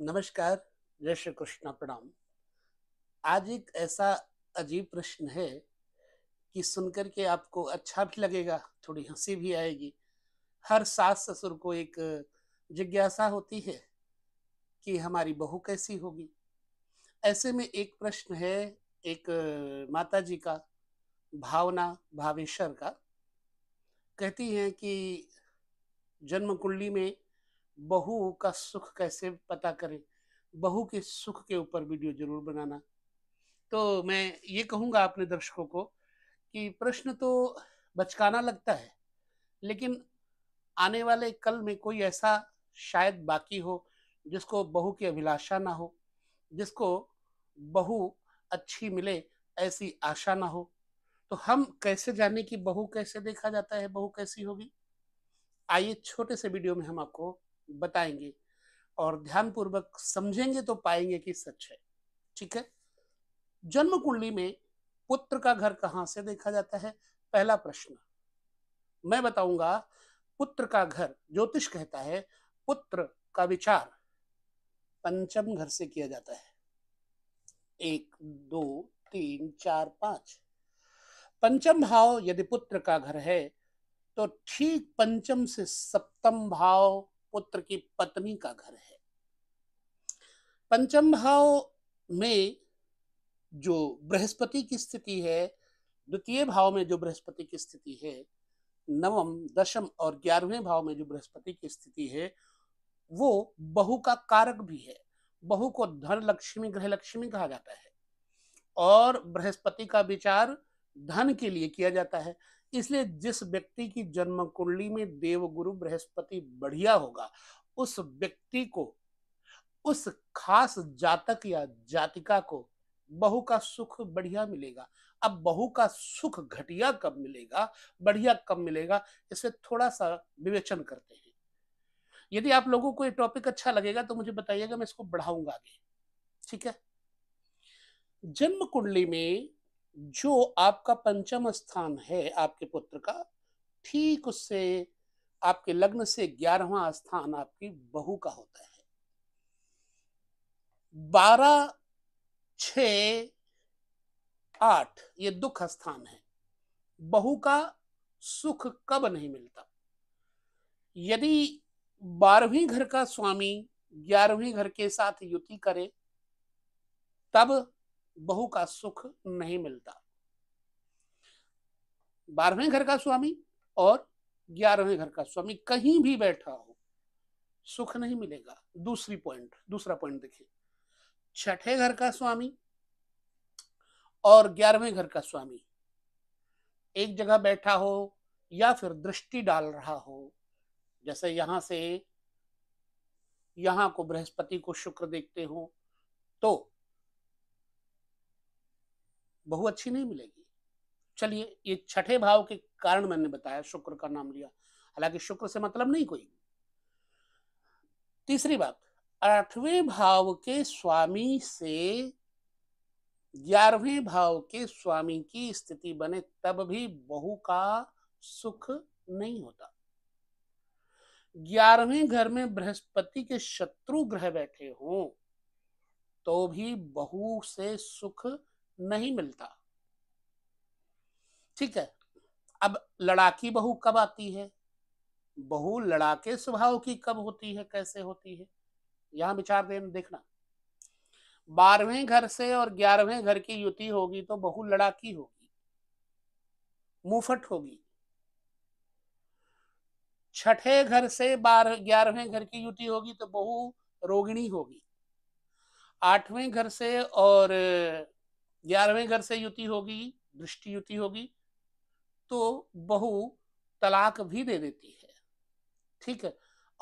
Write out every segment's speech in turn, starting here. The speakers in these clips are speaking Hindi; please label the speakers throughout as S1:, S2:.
S1: नमस्कार जय श्री कृष्ण प्रणाम आज एक ऐसा अजीब प्रश्न है कि सुनकर के आपको अच्छा भी लगेगा थोड़ी हंसी भी आएगी हर सास ससुर को एक जिज्ञासा होती है कि हमारी बहू कैसी होगी ऐसे में एक प्रश्न है एक माता जी का भावना भावेश्वर का कहती हैं कि जन्म कुंडली में बहू का सुख कैसे पता करें बहू के सुख के ऊपर वीडियो जरूर बनाना तो मैं ये कहूँगा अपने दर्शकों को कि प्रश्न तो बचकाना लगता है लेकिन आने वाले कल में कोई ऐसा शायद बाकी हो जिसको बहू की अभिलाषा ना हो जिसको बहू अच्छी मिले ऐसी आशा ना हो तो हम कैसे जाने कि बहू कैसे देखा जाता है बहू कैसी होगी आइए छोटे से वीडियो में हम आपको बताएंगे और ध्यान पूर्वक समझेंगे तो पाएंगे कि सच है ठीक है जन्म कुंडली में पुत्र का घर कहां से देखा जाता है पहला प्रश्न मैं बताऊंगा पुत्र का घर ज्योतिष कहता है पुत्र का विचार पंचम घर से किया जाता है एक दो तीन चार पांच पंचम भाव यदि पुत्र का घर है तो ठीक पंचम से सप्तम भाव पुत्र की पत्नी का घर है पंचम भाव में जो बृहस्पति की स्थिति है द्वितीय भाव में जो बृहस्पति की स्थिति है नवम दशम और ग्यारहवें भाव में जो बृहस्पति की स्थिति है वो बहु का कारक भी है बहु को धन लक्ष्मी ग्रह लक्ष्मी कहा जाता है और बृहस्पति का विचार धन के लिए किया जाता है इसलिए जिस व्यक्ति की जन्म कुंडली में देवगुरु बृहस्पति बढ़िया होगा उस व्यक्ति को उस खास जातक या जातिका को बहु का सुख बढ़िया मिलेगा अब बहु का सुख घटिया कब मिलेगा बढ़िया कब मिलेगा इसे थोड़ा सा विवेचन करते हैं यदि आप लोगों को ये टॉपिक अच्छा लगेगा तो मुझे बताइएगा मैं इसको बढ़ाऊंगा आगे ठीक है जन्म कुंडली में जो आपका पंचम स्थान है आपके पुत्र का ठीक उससे आपके लग्न से ग्यारहवा स्थान आपकी बहू का होता है बारह छ आठ ये दुख स्थान है बहू का सुख कब नहीं मिलता यदि बारहवीं घर का स्वामी ग्यारहवीं घर के साथ युति करे तब बहु का सुख नहीं मिलता बारहवें घर का स्वामी और ग्यारहवें घर का स्वामी कहीं भी बैठा हो सुख नहीं मिलेगा दूसरी पॉइंट दूसरा पॉइंट देखिए छठे घर का स्वामी और ग्यारहवें घर का स्वामी एक जगह बैठा हो या फिर दृष्टि डाल रहा हो जैसे यहां से यहां को बृहस्पति को शुक्र देखते हो तो बहु अच्छी नहीं मिलेगी चलिए ये छठे भाव के कारण मैंने बताया शुक्र का नाम लिया हालांकि शुक्र से मतलब नहीं कोई तीसरी बात आठवें भाव के स्वामी से ग्यारहवें भाव के स्वामी की स्थिति बने तब भी बहु का सुख नहीं होता ग्यारहवें घर में बृहस्पति के शत्रु ग्रह बैठे हों तो भी बहु से सुख नहीं मिलता ठीक है अब लड़ाकी बहू कब आती है बहू लड़ाके स्वभाव की कब होती है कैसे होती है यहां विचार देखना बारहवें घर से और ग्यारहवें घर की युति होगी तो बहू लड़ाकी होगी मुफट होगी छठे घर से बारह ग्यारहवें घर की युति होगी तो बहू रोगिणी होगी आठवें घर से और ग्यारहवें घर से युति होगी दृष्टि युति होगी तो बहु तलाक भी दे देती है ठीक है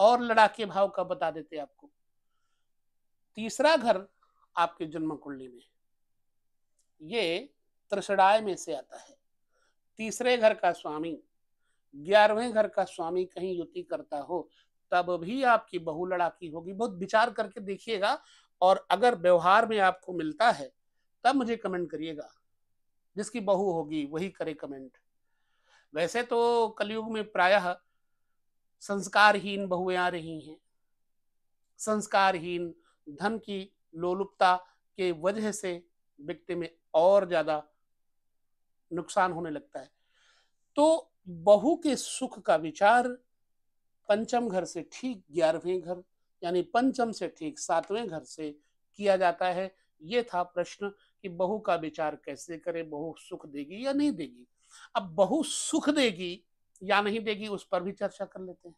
S1: और लड़ाके भाव का बता देते आपको तीसरा घर आपके जन्म कुंडली में ये त्रसड़ाय में से आता है तीसरे घर का स्वामी ग्यारहवें घर का स्वामी कहीं युति करता हो तब भी आपकी बहु लड़ाकी होगी बहुत विचार करके देखिएगा और अगर व्यवहार में आपको मिलता है तब मुझे कमेंट करिएगा जिसकी बहू होगी वही करे कमेंट वैसे तो कलयुग में प्रायः संस्कारहीन बहुएं आ रही हैं संस्कारहीन धन की लोलुपता के वजह से व्यक्ति में और ज्यादा नुकसान होने लगता है तो बहु के सुख का विचार पंचम घर से ठीक ग्यारहवें घर यानी पंचम से ठीक सातवें घर से किया जाता है ये था प्रश्न कि बहू का विचार कैसे करे बहू सुख देगी या नहीं देगी अब बहू सुख देगी या नहीं देगी उस पर भी चर्चा कर लेते हैं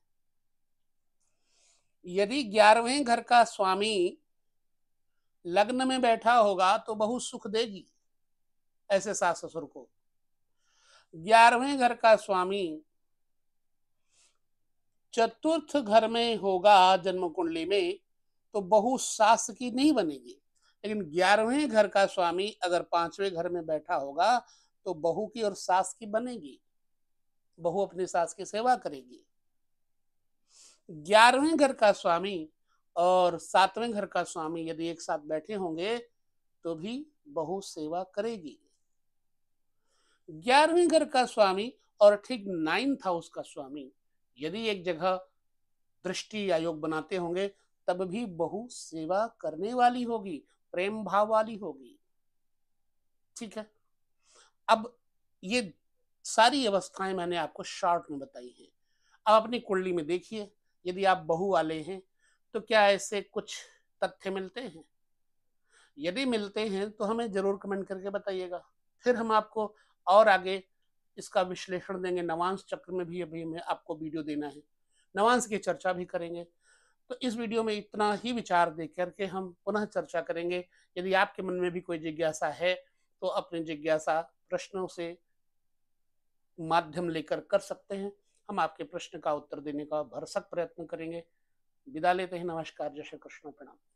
S1: यदि ग्यारहवें घर का स्वामी लग्न में बैठा होगा तो बहू सुख देगी ऐसे सास ससुर को ग्यारहवें घर का स्वामी चतुर्थ घर में होगा जन्म कुंडली में तो बहू सास की नहीं बनेगी लेकिन ग्यारहवें घर का स्वामी अगर पांचवें घर में बैठा होगा तो बहू की और सास की बनेगी बहू अपनी सास की सेवा करेगी ग्यारहवें घर का स्वामी और सातवें घर का स्वामी यदि एक साथ बैठे होंगे तो भी बहू सेवा करेगी ग्यारहवें घर का स्वामी और ठीक नाइन्थ हाउस का स्वामी यदि एक जगह दृष्टि या योग बनाते होंगे तब भी बहू सेवा करने वाली होगी प्रेम भाव वाली होगी ठीक है अब ये सारी अवस्थाएं मैंने आपको शॉर्ट में बताई हैं अब अपनी कुंडली में देखिए यदि आप बहु वाले हैं तो क्या ऐसे कुछ तथ्य मिलते हैं यदि मिलते हैं तो हमें जरूर कमेंट करके बताइएगा फिर हम आपको और आगे इसका विश्लेषण देंगे नवांश चक्र में भी अभी हमें आपको वीडियो देना है नवांश की चर्चा भी करेंगे तो इस वीडियो में इतना ही विचार दे करके हम पुनः चर्चा करेंगे यदि आपके मन में भी कोई जिज्ञासा है तो अपने जिज्ञासा प्रश्नों से माध्यम लेकर कर सकते हैं हम आपके प्रश्न का उत्तर देने का भरसक प्रयत्न करेंगे विदा लेते हैं नमस्कार जय श्री कृष्ण प्रणाम